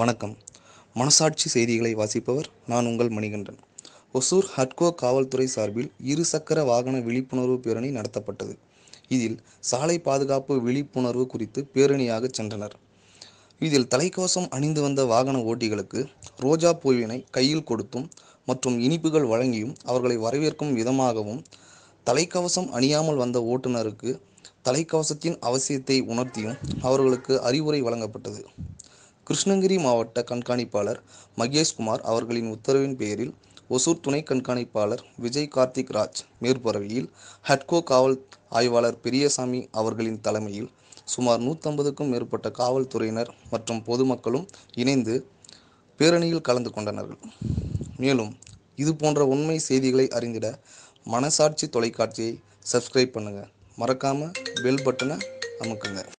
வணக்கம் மனசாட்சி செய்திகளை வாசிப்பவர் நான் உங்கள் மணிகண்டன் ஒசூர் ஹட்கோ காவல்துறை சார்பில் இருசக்கர வாகன விழிப்புணர்வு பேரணி நடத்தப்பட்டது இதில் சாலை பாதுகாப்பு விழிப்புணர்வு குறித்து பேரணியாக சென்றனர் இதில் தலைக்கவசம் அணிந்து வந்த வாகன ஓட்டிகளுக்கு ரோஜா பூவினை கையில் கொடுத்தும் மற்றும் இனிப்புகள் வழங்கியும் அவர்களை வரவேற்கும் விதமாகவும் தலைக்கவசம் அணியாமல் வந்த ஓட்டுநருக்கு தலைக்கவசத்தின் அவசியத்தை உணர்த்தியும் அவர்களுக்கு அறிவுரை வழங்கப்பட்டது கிருஷ்ணகிரி மாவட்ட கண்காணிப்பாளர் மகேஷ்குமார் அவர்களின் உத்தரவின் பேரில் ஒசூர் துணை கண்காணிப்பாளர் விஜய் கார்த்திக் ராஜ் மேற்பார்வையில் ஹட்கோ காவல் ஆய்வாளர் பெரியசாமி அவர்களின் தலைமையில் சுமார் நூற்றம்பதுக்கும் மேற்பட்ட காவல்துறையினர் மற்றும் பொதுமக்களும் இணைந்து பேரணியில் கலந்து கொண்டனர்கள் மேலும் இது போன்ற உண்மை செய்திகளை அறிந்திட மனசாட்சி தொலைக்காட்சியை சப்ஸ்கிரைப் பண்ணுங்கள் மறக்காமல் பெல் பட்டனை அமுக்குங்க